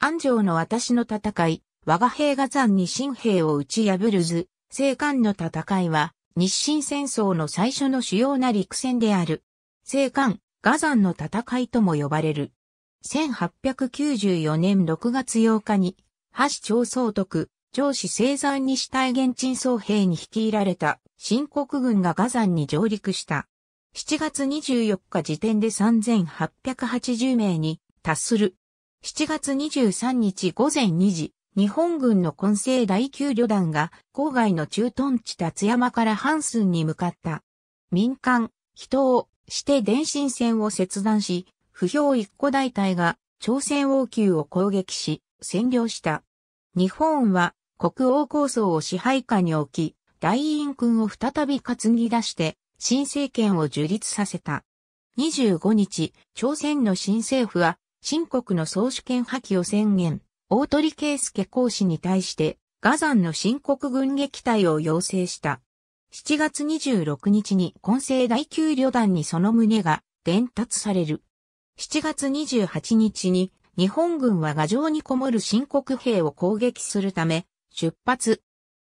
安城の私の戦い、我が兵が山に新兵を打ち破る図、西韓の戦いは、日清戦争の最初の主要な陸戦である。西韓、ガザンの戦いとも呼ばれる。1894年6月8日に、橋長総督、上司生山に死体現鎮総兵に率いられた新国軍がガザンに上陸した。7月24日時点で3880名に達する7月23日午前2時、日本軍の混成第9旅団が郊外の駐屯地達山からハンスンに向かった。民間、人をして電信線を切断し、不評一個大隊が朝鮮王宮を攻撃し、占領した。日本は国王構想を支配下に置き、大院君を再び担ぎ出して、新政権を樹立させた。25日、朝鮮の新政府は新国の総主権破棄を宣言、大鳥圭介公使に対して、ガザンの新国軍撃退を要請した。7月26日に混成第9旅団にその旨が伝達される。7月28日に日本軍は牙城にこもる新国兵を攻撃するため出発。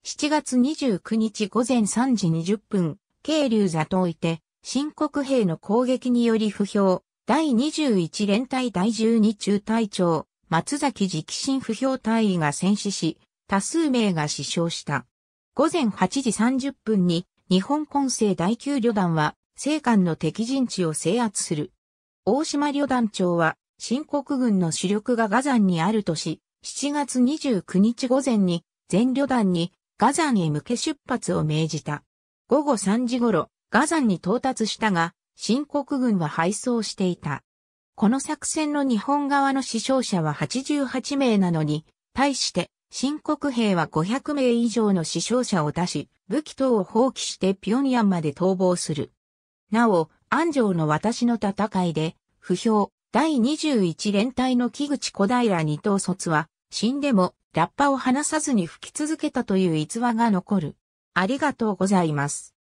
7月29日午前3時20分、慶流座といて、新国兵の攻撃により不評、第21連隊第12中隊長、松崎直進不評隊員が戦死し、多数名が死傷した。午前8時30分に、日本混成第9旅団は、西官の敵陣地を制圧する。大島旅団長は、新国軍の主力がガザンにあるとし、7月29日午前に、全旅団に、ガザンへ向け出発を命じた。午後3時頃、ガザンに到達したが、新国軍は敗走していた。この作戦の日本側の死傷者は88名なのに、対して新国兵は500名以上の死傷者を出し、武器等を放棄してピョンヤンまで逃亡する。なお、安城の私の戦いで、不評、第21連隊の木口小平二等卒は、死んでも、ラッパを離さずに吹き続けたという逸話が残る。ありがとうございます。